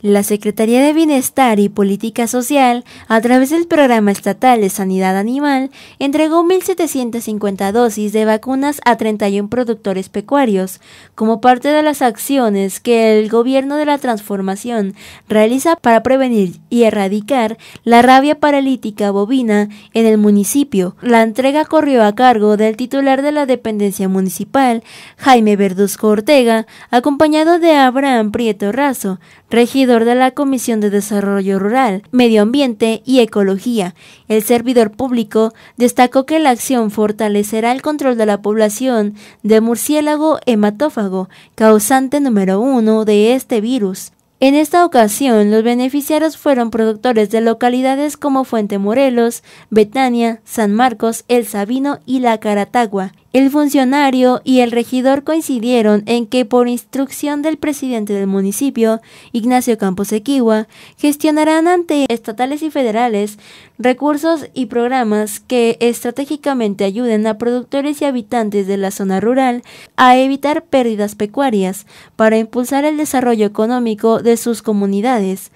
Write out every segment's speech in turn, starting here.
La Secretaría de Bienestar y Política Social, a través del Programa Estatal de Sanidad Animal, entregó 1.750 dosis de vacunas a 31 productores pecuarios, como parte de las acciones que el Gobierno de la Transformación realiza para prevenir y erradicar la rabia paralítica bovina en el municipio. La entrega corrió a cargo del titular de la dependencia municipal, Jaime Verduzco Ortega, acompañado de Abraham Prieto Razo, regidor de la Comisión de Desarrollo Rural, Medio Ambiente y Ecología. El servidor público destacó que la acción fortalecerá el control de la población de murciélago hematófago, causante número uno de este virus, en esta ocasión, los beneficiarios fueron productores de localidades como Fuente Morelos, Betania, San Marcos, El Sabino y La Caratagua. El funcionario y el regidor coincidieron en que por instrucción del presidente del municipio, Ignacio Campos Equiwa, gestionarán ante estatales y federales recursos y programas que estratégicamente ayuden a productores y habitantes de la zona rural a evitar pérdidas pecuarias para impulsar el desarrollo económico de de sus comunidades.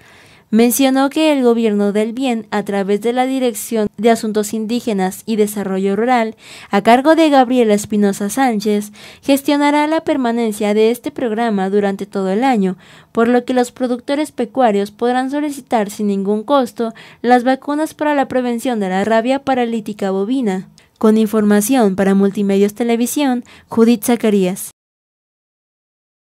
Mencionó que el Gobierno del Bien, a través de la Dirección de Asuntos Indígenas y Desarrollo Rural, a cargo de Gabriela Espinosa Sánchez, gestionará la permanencia de este programa durante todo el año, por lo que los productores pecuarios podrán solicitar sin ningún costo las vacunas para la prevención de la rabia paralítica bovina. Con información para Multimedios Televisión, Judith Zacarías.